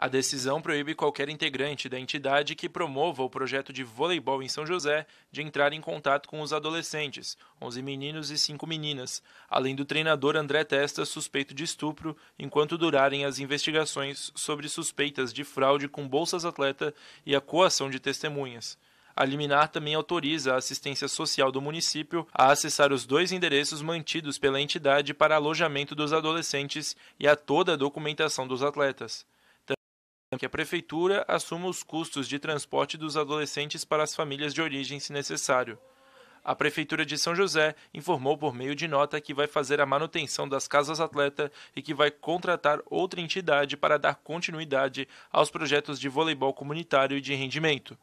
A decisão proíbe qualquer integrante da entidade que promova o projeto de voleibol em São José de entrar em contato com os adolescentes, 11 meninos e 5 meninas, além do treinador André Testa suspeito de estupro, enquanto durarem as investigações sobre suspeitas de fraude com bolsas atleta e a coação de testemunhas. A liminar também autoriza a assistência social do município a acessar os dois endereços mantidos pela entidade para alojamento dos adolescentes e a toda a documentação dos atletas que a prefeitura assuma os custos de transporte dos adolescentes para as famílias de origem, se necessário. A Prefeitura de São José informou por meio de nota que vai fazer a manutenção das casas atleta e que vai contratar outra entidade para dar continuidade aos projetos de voleibol comunitário e de rendimento.